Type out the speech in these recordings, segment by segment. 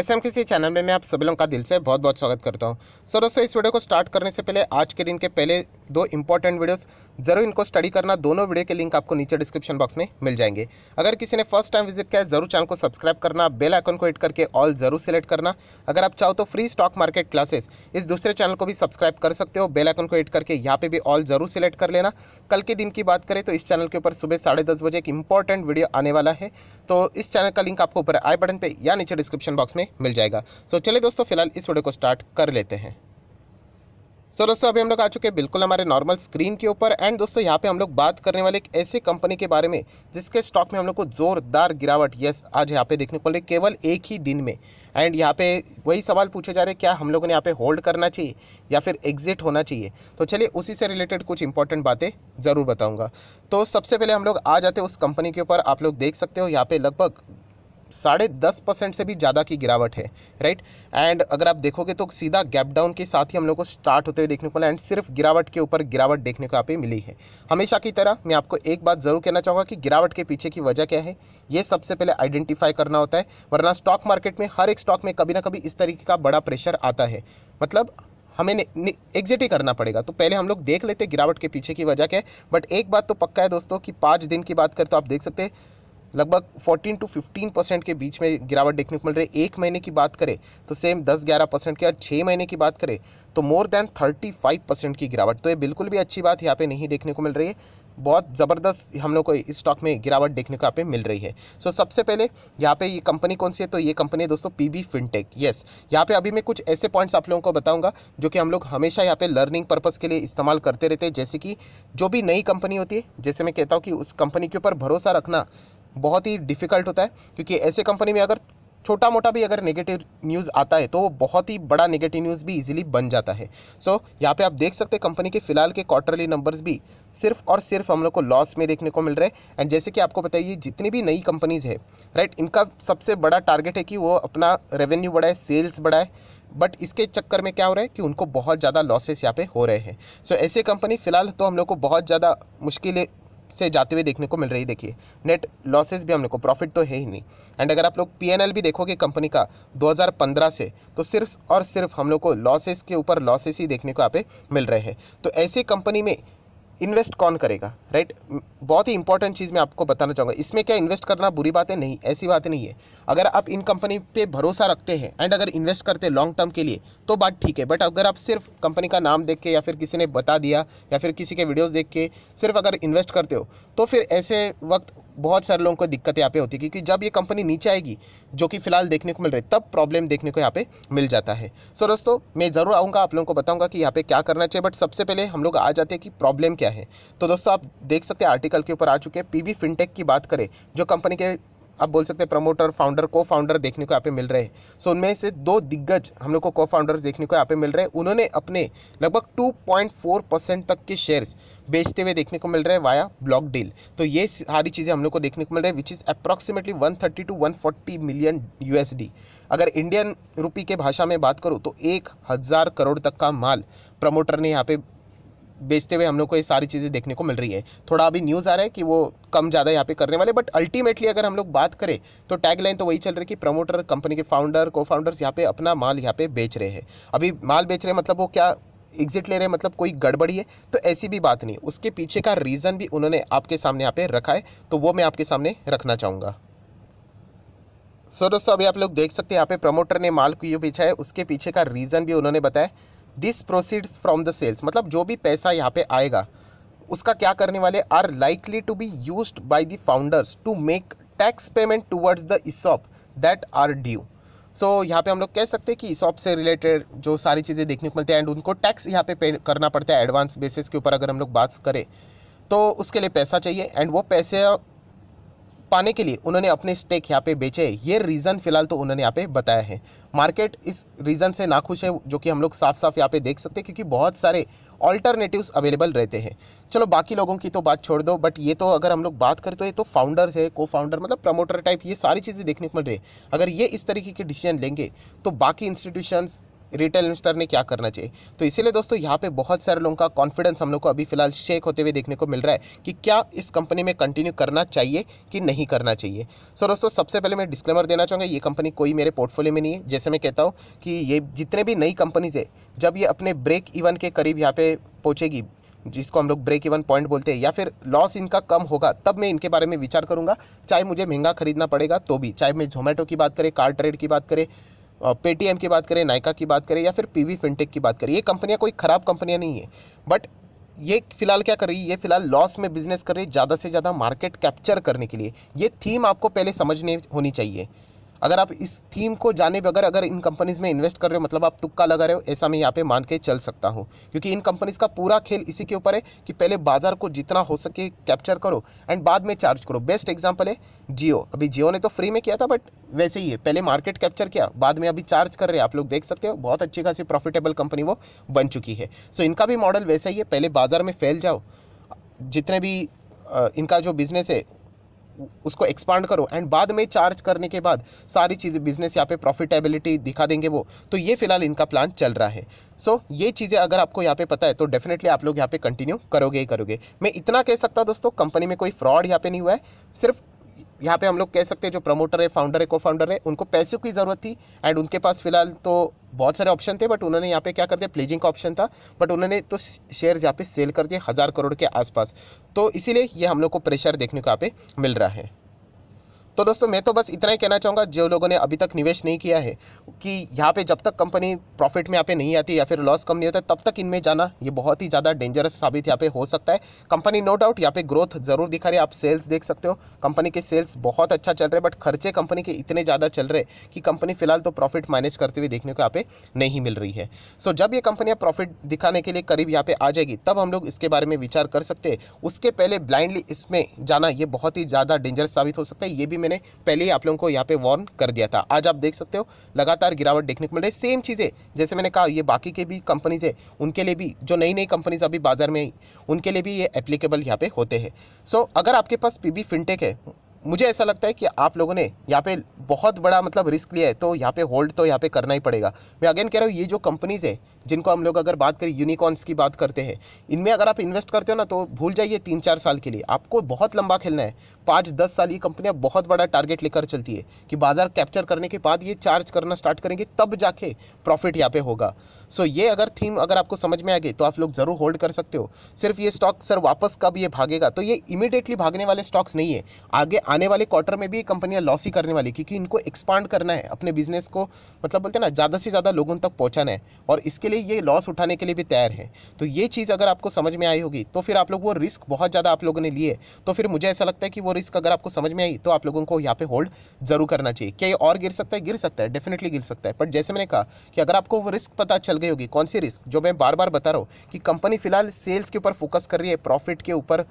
S M किसी channel में मैं आप सभी लोगों का दिल से बहुत बहुत स्वागत करता हूं सो दोस्तों इस वीडियो को स्टार्ट करने से पहले आज के दिन के पहले दो इंपॉर्टेंट वीडियोस जरूर इनको स्टडी करना दोनों वीडियो के लिंक आपको नीचे डिस्क्रिप्शन बॉक्स में मिल जाएंगे अगर किसी ने फर्स्ट टाइम विजिट किया जरूर चैनल को सब्सक्राइब करना बेल आइकन को हिट करके ऑल जरूर सेलेक्ट करना अगर आप चाहो तो फ्री स्टॉक मार्केट क्लासेस इस दूसरे चैनल को भी सब्सक्राइब कर सकते हो बेल आइकन को हिट करके यहाँ पर भी ऑल जरूर सेलेक्ट कर लेना कल के दिन की बात करें तो इस चैनल के ऊपर सुबह साढ़े बजे एक इंपॉर्टेंट वीडियो आने वाला है तो इस चैनल का लिंक आपको ऊपर आई बटन पर या नीचे डिस्क्रिप्शन बॉक्स में में मिल जाएगा सो चलिए दोस्तों फिलहाल इस वीडियो को स्टार्ट कर लेते हैं सो so, दोस्तों अभी हम लोग आ चुके हैं बिल्कुल हमारे नॉर्मल स्क्रीन के ऊपर एंड दोस्तों यहाँ पे हम लोग बात करने वाले एक ऐसे कंपनी के बारे में जिसके स्टॉक में हम लोग को जोरदार गिरावट यस आज यहाँ पे देखने को मिल रही केवल एक ही दिन में एंड यहाँ पे वही सवाल पूछे जा रहे हैं क्या हम लोगों ने यहाँ पे होल्ड करना चाहिए या फिर एग्जिट होना चाहिए तो चलिए उसी से रिलेटेड कुछ इंपॉर्टेंट बातें ज़रूर बताऊँगा तो सबसे पहले हम लोग आ जाते उस कंपनी के ऊपर आप लोग देख सकते हो यहाँ पे लगभग साढ़े दस परसेंट से भी ज़्यादा की गिरावट है राइट एंड अगर आप देखोगे तो सीधा गैप डाउन के साथ ही हम लोग को स्टार्ट होते हुए देखने को मिला एंड सिर्फ गिरावट के ऊपर गिरावट देखने को आप मिली है हमेशा की तरह मैं आपको एक बात ज़रूर कहना चाहूँगा कि गिरावट के पीछे की वजह क्या है ये सबसे पहले आइडेंटिफाई करना होता है वरना स्टॉक मार्केट में हर एक स्टॉक में कभी ना कभी इस तरीके का बड़ा प्रेशर आता है मतलब हमें एग्जिट ही करना पड़ेगा तो पहले हम लोग देख लेते गिरावट के पीछे की वजह क्या है बट एक बात तो पक्का है दोस्तों कि पाँच दिन की बात करें तो आप देख सकते हैं लगभग 14 टू 15 परसेंट के बीच में गिरावट देखने को मिल रही है एक महीने की बात करें तो सेम 10-11 परसेंट के और छः महीने की बात करें तो मोर देन 35 परसेंट की गिरावट तो ये बिल्कुल भी अच्छी बात यहाँ पे नहीं देखने को मिल रही है बहुत ज़बरदस्त हम लोग को इस स्टॉक में गिरावट देखने को यहाँ पे मिल रही है सो so, सबसे पहले यहाँ पे ये कंपनी कौन सी है तो ये कंपनी है दोस्तों पीबी फिनटेक यस यहाँ पे अभी मैं कुछ ऐसे पॉइंट्स आप लोगों को बताऊंगा जो कि हम लोग हमेशा यहाँ पे लर्निंग पर्पज़ के लिए इस्तेमाल करते रहते हैं जैसे कि जो भी नई कंपनी होती है जैसे मैं कहता हूँ कि उस कंपनी के ऊपर भरोसा रखना बहुत ही डिफ़िकल्ट होता है क्योंकि ऐसे कंपनी में अगर छोटा मोटा भी अगर नेगेटिव न्यूज़ आता है तो वो बहुत ही बड़ा नेगेटिव न्यूज़ भी इजीली बन जाता है सो so, यहाँ पे आप देख सकते हैं कंपनी के फिलहाल के क्वार्टरली नंबर्स भी सिर्फ और सिर्फ हम लोग को लॉस में देखने को मिल रहे हैं एंड जैसे कि आपको बताइए जितनी भी नई कंपनीज़ है राइट इनका सबसे बड़ा टारगेट है कि वो अपना रेवेन्यू बढ़ाए सेल्स बढ़ाए बट इसके चक्कर में क्या हो रहा है कि उनको बहुत ज़्यादा लॉसेस यहाँ पे हो रहे हैं सो so, ऐसे कंपनी फ़िलहाल तो हम लोग को बहुत ज़्यादा मुश्किलें से जाते हुए देखने को मिल रही देखिए नेट लॉसेस भी हम लोग को प्रॉफिट तो है ही नहीं एंड अगर आप लोग पीएनएल भी देखोगे कंपनी का 2015 से तो सिर्फ और सिर्फ हम लोग को लॉसेस के ऊपर लॉसेस ही देखने को यहाँ पे मिल रहे हैं तो ऐसे कंपनी में इन्वेस्ट कौन करेगा राइट बहुत ही इंपॉर्टेंट चीज़ मैं आपको बताना चाहूँगा इसमें क्या इन्वेस्ट करना बुरी बात है नहीं ऐसी बात नहीं है अगर आप इन कंपनी पे भरोसा रखते हैं एंड अगर इन्वेस्ट करते हैं लॉन्ग टर्म के लिए तो बात ठीक है बट अगर आप सिर्फ कंपनी का नाम देख के या फिर किसी ने बता दिया या फिर किसी के वीडियोज़ देख के सिर्फ अगर इन्वेस्ट करते हो तो फिर ऐसे वक्त बहुत सारे लोगों को दिक्कत यहाँ पे होती है क्योंकि जब ये कंपनी नीचे आएगी जो कि फिलहाल देखने को मिल रही है तब प्रॉब्लम देखने को यहाँ पे मिल जाता है सो दोस्तों मैं ज़रूर आऊँगा आप लोगों को बताऊँगा कि यहाँ पे क्या करना चाहिए बट सबसे पहले हम लोग आ जाते हैं कि प्रॉब्लम क्या है तो दोस्तों आप देख सकते हैं आर्टिकल के ऊपर आ चुके हैं पी फिनटेक की बात करें जो कंपनी के आप बोल सकते हैं प्रमोटर फाउंडर को फाउंडर देखने को यहाँ पे मिल रहे हैं सो so, उनमें से दो दिग्गज हम लोग को को फाउंडर्स देखने को यहाँ पे मिल रहे हैं उन्होंने अपने लगभग 2.4 परसेंट तक के शेयर्स बेचते हुए देखने को मिल रहे हैं वाया ब्लॉक डील तो ये सारी चीज़ें हम लोग को देखने को मिल रही है which is approximately one two one million you अगर इंडियन रुपी के भाषा में बात करूँ तो एक हज़ार करोड़ तक का माल प्रमोटर ने यहाँ पे बेचते हुए हम लोग को ये सारी चीज़ें देखने को मिल रही है थोड़ा अभी न्यूज़ आ रहा है कि वो कम ज़्यादा यहाँ पे करने वाले बट अल्टीमेटली अगर हम लोग बात करें तो टैगलाइन तो वही चल रही है कि प्रमोटर कंपनी के फाउंडर को फाउंडर्स यहाँ पे अपना माल यहाँ पे बेच रहे हैं अभी माल बेच रहे हैं मतलब वो क्या एग्जिट ले रहे हैं मतलब कोई गड़बड़ी है तो ऐसी भी बात नहीं उसके पीछे का रीज़न भी उन्होंने आपके सामने यहाँ पे रखा है तो वो मैं आपके सामने रखना चाहूँगा सो दोस्तों अभी आप लोग देख सकते हैं यहाँ पे प्रमोटर ने माल क्यों बेचा है उसके पीछे का रीज़न भी उन्होंने बताया this proceeds from the sales मतलब जो भी पैसा यहाँ पे आएगा उसका क्या करने वाले are likely to be use by the founders to make tax payment towards the ESOP that are due so यहाँ पे हम लोग कह सकते हैं कि इसॉप से रिलेटेड जो सारी चीज़ें देखने को मिलती हैं एंड उनको टैक्स यहाँ पे पे करना पड़ता है एडवांस बेसिस के ऊपर अगर हम लोग बात करें तो उसके लिए पैसा चाहिए एंड वो पैसे पाने के लिए उन्होंने अपने स्टेक यहाँ पे बेचे ये रीज़न फिलहाल तो उन्होंने यहाँ पे बताया है मार्केट इस रीज़न से नाखुश है जो कि हम लोग साफ साफ यहाँ पे देख सकते हैं क्योंकि बहुत सारे ऑल्टरनेटिव्स अवेलेबल रहते हैं चलो बाकी लोगों की तो बात छोड़ दो बट ये तो अगर हम लोग बात करें तो ये तो फाउंडर्स है को फाउंडर मतलब प्रमोटर टाइप ये सारी चीज़ें देखने को मिल रही है अगर ये इस तरीके के डिसीजन लेंगे तो बाकी इंस्टीट्यूशन रिटेल इन्वेस्टर ने क्या करना चाहिए तो इसीलिए दोस्तों यहाँ पे बहुत सारे लोगों का कॉन्फिडेंस हम लोग को अभी फिलहाल शेक होते हुए देखने को मिल रहा है कि क्या इस कंपनी में कंटिन्यू करना चाहिए कि नहीं करना चाहिए सो so, दोस्तों सबसे पहले मैं डिस्क्लेमर देना चाहूँगा ये कंपनी कोई मेरे पोर्टफोलियो में नहीं है जैसे मैं कहता हूँ कि ये जितने भी नई कंपनीज़ है जब ये अपने ब्रेक इवन के करीब यहाँ पे पहुँचेगी जिसको हम लोग ब्रेक इवन पॉइंट बोलते हैं या फिर लॉस इनका कम होगा तब मैं इनके बारे में विचार करूंगा चाहे मुझे महंगा खरीदना पड़ेगा तो भी चाहे मैं जोमेटो की बात करें कार ट्रेड की बात करें पेटीएम की बात करें नायका की बात करें या फिर पी फिनटेक की बात करें ये कंपनियाँ कोई ख़राब कंपनियाँ नहीं है बट ये फिलहाल क्या कर रही है ये फिलहाल लॉस में बिजनेस कर रही है ज़्यादा से ज़्यादा मार्केट कैप्चर करने के लिए ये थीम आपको पहले समझने होनी चाहिए अगर आप इस थीम को जाने बगैर अगर इन कंपनीज़ में इन्वेस्ट कर रहे हो मतलब आप तुक्का लगा रहे हो ऐसा मैं यहाँ पे मान के चल सकता हूँ क्योंकि इन कंपनीज़ का पूरा खेल इसी के ऊपर है कि पहले बाजार को जितना हो सके कैप्चर करो एंड बाद में चार्ज करो बेस्ट एग्जाम्पल है जियो अभी जियो ने तो फ्री में किया था बट वैसे ही है पहले मार्केट कैप्चर किया बाद में अभी चार्ज कर रहे हैं आप लोग देख सकते हो बहुत अच्छी खासी प्रॉफिटेबल कंपनी वो बन चुकी है सो इनका भी मॉडल वैसा ही है पहले बाज़ार में फैल जाओ जितने भी इनका जो बिज़नेस है उसको एक्सपांड करो एंड बाद में चार्ज करने के बाद सारी चीज़ें बिजनेस यहाँ पे प्रॉफिटेबिलिटी दिखा देंगे वो तो ये फिलहाल इनका प्लान चल रहा है सो so, ये चीज़ें अगर आपको यहाँ पे पता है तो डेफिनेटली आप लोग यहाँ पे कंटिन्यू करोगे ही करोगे मैं इतना कह सकता दोस्तों कंपनी में कोई फ्रॉड यहाँ पे नहीं हुआ है सिर्फ यहाँ पे हम लोग कह सकते हैं जो प्रमोटर है फाउंडर है को फाउंडर है उनको पैसों की ज़रूरत थी एंड उनके पास फिलहाल तो बहुत सारे ऑप्शन थे बट उन्होंने यहाँ पे क्या कर दिया प्लेजिंग का ऑप्शन था बट उन्होंने तो शेयर्स यहाँ पे सेल कर दिए हज़ार करोड़ के आसपास तो इसीलिए ये हम लोग को प्रेशर देखने को यहाँ पे मिल रहा है तो दोस्तों मैं तो बस इतना ही कहना चाहूँगा जो लोगों ने अभी तक निवेश नहीं किया है कि यहाँ पे जब तक कंपनी प्रॉफिट में यहाँ पे नहीं आती या फिर लॉस कम नहीं होता तब तक इनमें जाना ये बहुत ही ज़्यादा डेंजरस साबित यहाँ पे हो सकता है कंपनी नो डाउट यहाँ पे ग्रोथ ज़रूर दिखा रही है आप सेल्स देख सकते हो कंपनी के सेल्स बहुत अच्छा चल रहे हैं बट खर्चे कंपनी के इतने ज़्यादा चल रहे कि कंपनी फिलहाल तो प्रॉफिट मैनेज करते हुए देखने को यहाँ पे नहीं मिल रही है सो जब ये कंपनियाँ प्रॉफिट दिखाने के लिए करीब यहाँ पे आ जाएगी तब हम लोग इसके बारे में विचार कर सकते हैं उसके पहले ब्लाइंडली इसमें जाना ये बहुत ही ज़्यादा डेंजरस साबित हो सकता है ये भी मैंने पहले ही आप लोगों को यहाँ पे वार्न कर दिया था आज आप देख सकते हो लगातार गिरावट देखने को मिल रही है सेम चीज़ें जैसे मैंने कहा ये बाकी के भी कंपनीज़ है उनके लिए भी जो नई नई कंपनीज अभी बाज़ार में उनके लिए भी ये एप्लीकेबल यहाँ पे होते हैं सो so, अगर आपके पास पी फिनटेक है मुझे ऐसा लगता है कि आप लोगों ने यहाँ पे बहुत बड़ा मतलब रिस्क लिया है तो यहाँ पे होल्ड तो यहाँ पे करना ही पड़ेगा मैं अगेन कह रहा हूँ ये जो कंपनीज़ है जिनको हम लोग अगर बात करें यूनिकॉर्न्स की बात करते हैं इनमें अगर आप इन्वेस्ट करते हो ना तो भूल जाइए तीन चार साल के लिए आपको बहुत लंबा खेलना है पाँच दस साल ये कंपनियाँ बहुत बड़ा टारगेट लेकर चलती है कि बाज़ार कैप्चर करने के बाद ये चार्ज करना स्टार्ट करेंगे तब जाके प्रॉफिट यहाँ पे होगा सो ये अगर थीम अगर आपको समझ में आ गई तो आप लोग ज़रूर होल्ड कर सकते हो सिर्फ ये स्टॉक सर वापस कब ये भागेगा तो ये इमीडिएटली भागने वाले स्टॉक्स नहीं है आगे आने वाले क्वार्टर में भी कंपनियां लॉस ही करने वाली क्योंकि इनको एक्सपांड करना है अपने बिजनेस को मतलब बोलते हैं ना ज़्यादा से ज़्यादा लोगों तक पहुँचाना है और इसके लिए ये लॉस उठाने के लिए भी तैयार है तो ये चीज़ अगर आपको समझ में आई होगी तो फिर आप लोग वो रिस्क बहुत ज़्यादा आप लोगों ने लिए तो फिर मुझे ऐसा लगता है कि वो रिस्क अगर आपको समझ में आई तो आप लोगों को यहाँ पे होल्ड जरूर करना चाहिए क्या ये और गिर सकता है गिर सकता है डेफिनेटली गिर सकता है बट जैसे मैंने कहा कि अगर आपको वो रिस्क पता चल गई होगी कौन सी रिस्क जो मैं बार बार बता रहा हूँ कि कंपनी फिलहाल सेल्स के ऊपर फोकस कर रही है प्रॉफिट के ऊपर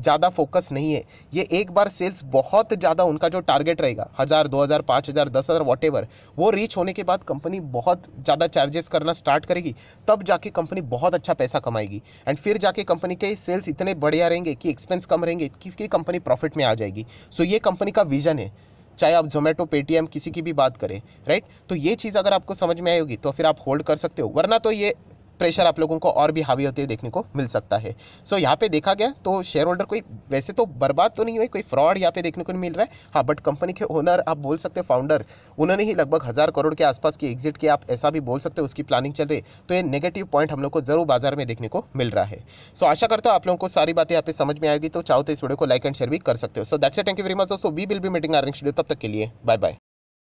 ज़्यादा फोकस नहीं है ये एक बार सेल्स बहुत ज़्यादा उनका जो टारगेट रहेगा हज़ार दो हज़ार पाँच हज़ार दस हज़ार वॉट एवर वो रीच होने के बाद कंपनी बहुत ज़्यादा चार्जेस करना स्टार्ट करेगी तब जाके कंपनी बहुत अच्छा पैसा कमाएगी एंड फिर जाके कंपनी के सेल्स इतने बढ़िया रहेंगे कि एक्सपेंस कम रहेंगे क्योंकि कंपनी प्रॉफिट में आ जाएगी सो ये कंपनी का विजन है चाहे आप जोमेटो पेटीएम किसी की भी बात करें राइट तो ये चीज़ अगर आपको समझ में आई होगी तो फिर आप होल्ड कर सकते हो वरना तो ये प्रेशर आप लोगों को और भी हावी होते हुए देखने को मिल सकता है सो यहाँ पे देखा गया तो शेयर होल्डर कोई वैसे तो बर्बाद तो नहीं हुई कोई फ्रॉड यहाँ पे देखने को नहीं मिल रहा है हाँ बट कंपनी के ओनर आप बोल सकते फाउंडर उन्होंने ही लगभग हज़ार करोड़ के आसपास की एग्जिट की आप ऐसा भी बोल सकते हो उसकी प्लानिंग चल रही तो ये नेगेटिव पॉइंट हम लोग को जरूर बाजार में देखने को मिल रहा है सो आशा करता हूँ आप लोगों को सारी बातें यहाँ पे समझ में आएगी तो चाहो तो इस वीडियो को लाइक एंड शेयर भी कर सकते हो so that's thank you very much दोस्तों we will be meeting are तब तक के लिए बाय बाय